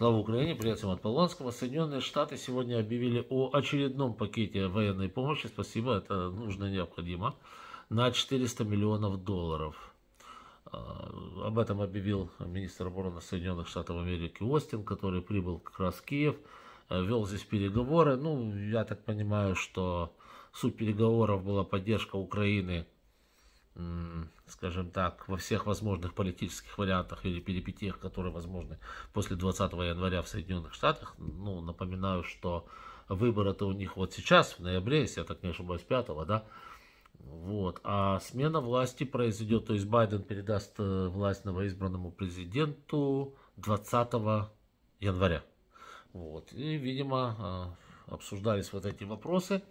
Слава Украине, привет всем от Поланского. Соединенные Штаты сегодня объявили о очередном пакете военной помощи, спасибо, это нужно и необходимо, на 400 миллионов долларов. А, об этом объявил министр обороны Соединенных Штатов Америки Остин, который прибыл как раз в Киев, э, вел здесь переговоры. Ну, я так понимаю, что суть переговоров была поддержка Украины скажем так, во всех возможных политических вариантах или перипетиях, которые возможны после 20 января в Соединенных Штатах. Ну, напоминаю, что выборы-то у них вот сейчас, в ноябре, если я так не ошибаюсь, 5 да, вот. А смена власти произойдет, то есть Байден передаст э, власть новоизбранному президенту 20 января. Вот. И, видимо, э, обсуждались вот эти вопросы.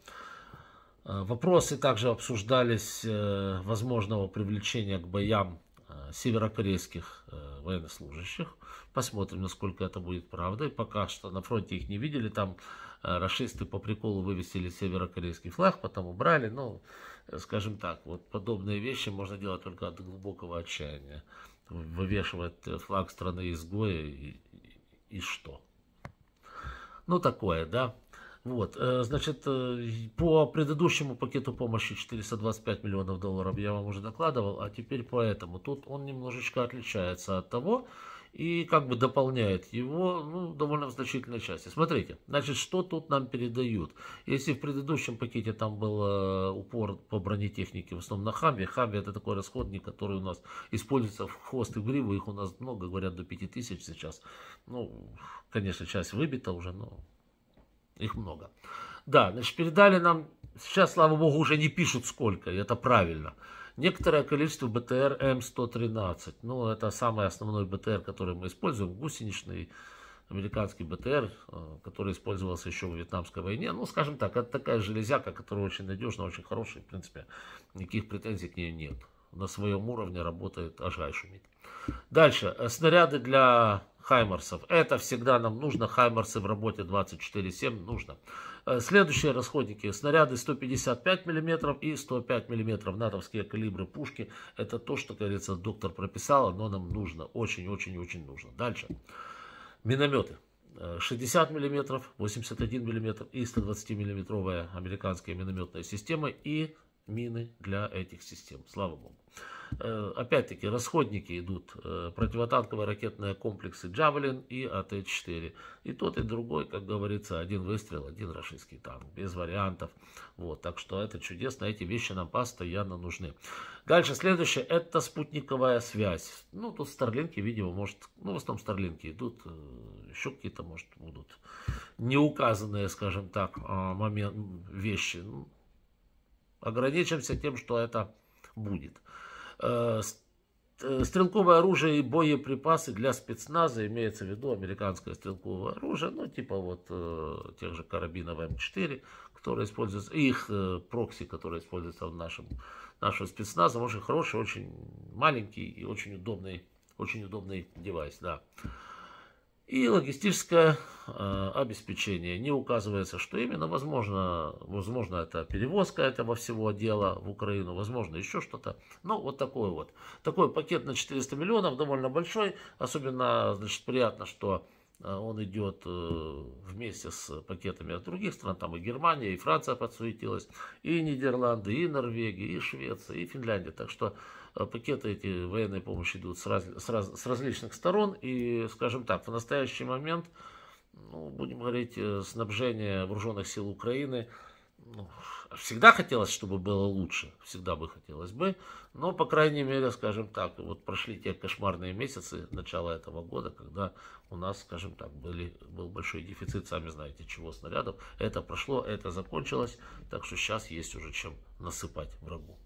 Э, вопросы также обсуждались э, возможного привлечения к боям э, северокорейских военнослужащих. Посмотрим, насколько это будет правдой. Пока что на фронте их не видели. Там расисты по приколу вывесили северокорейский флаг, потом убрали. Ну, скажем так, вот подобные вещи можно делать только от глубокого отчаяния. Вывешивать флаг страны изгоя и, и, и что? Ну, такое, да. Ну вот, э, значит, э, по предыдущему пакету помощи 425 миллионов долларов я вам уже докладывал, а теперь по этому Тут он немножечко отличается от того и как бы дополняет его ну, довольно в значительной части. Смотрите, значит, что тут нам передают. Если в предыдущем пакете там был э, упор по бронетехнике, в основном на хамби. Хамби это такой расходник, который у нас используется в хвост и в гриву. Их у нас много, говорят, до 5000 сейчас. Ну, конечно, часть выбита уже, но их много. Да, значит, передали нам, сейчас, слава богу, уже не пишут сколько, и это правильно. Некоторое количество БТР М113. Ну, это самый основной БТР, который мы используем, гусеничный американский БТР, э, который использовался еще в Вьетнамской войне. Ну, скажем так, это такая железяка, которая очень надежная, очень хорошая. В принципе, никаких претензий к ней нет. На своем уровне работает, аж шумит. Дальше. Э, снаряды для Хаймарсов. Это всегда нам нужно. Хаймарсы в работе 24-7 нужно. Э, следующие расходники. Снаряды 155 мм и 105 мм. Натовские калибры пушки. Это то, что, как говорится, доктор прописал. но нам нужно. Очень-очень-очень нужно. Дальше. Минометы. 60 мм, 81 мм и 120 миллиметровая американская минометная система и мины для этих систем. Слава богу. Э, опять-таки, расходники идут, э, противотанковые ракетные комплексы «Джавелин» и АТ-4. И тот, и другой, как говорится, один выстрел, один российский танк, без вариантов. Вот, так что это чудесно, эти вещи нам постоянно нужны. Дальше, следующее, это спутниковая связь. Ну, тут старлинки, видимо, может, ну, в основном старлинки идут, э, еще какие-то, может, будут неуказанные, скажем так, момент, вещи. Ну, ограничимся тем, что это будет. Э, э, стрелковое оружие и боеприпасы для спецназа, имеется в виду американское стрелковое оружие, ну, типа вот э, тех же карабинов М4, эм которые используются, их э, прокси, которые используются в нашем, нашем спецназе, очень хороший, очень маленький и очень удобный, очень удобный девайс, да. И логистическое э, обеспечение. Не указывается, что именно. Возможно, возможно, это перевозка этого всего дела в Украину. Возможно, еще что-то. но ну, вот такой вот. Такой пакет на 400 миллионов, довольно большой. Особенно, значит, приятно, что Э, он идет э, вместе с пакетами от других стран, там и Германия, и Франция подсуетилась, и Нидерланды, и Норвегия, и Швеция, и Финляндия. Так что э, пакеты эти военной помощи идут с, раз, с, раз, с различных сторон, и, скажем так, в настоящий момент, ну, будем говорить, снабжение вооруженных сил Украины – ну, всегда хотелось, чтобы было лучше, всегда бы хотелось бы, но, по крайней мере, скажем так, вот прошли те кошмарные месяцы начала этого года, когда у нас, скажем так, были, был большой дефицит, сами знаете, чего снарядов. Это прошло, это закончилось, так что сейчас есть уже чем насыпать врагу.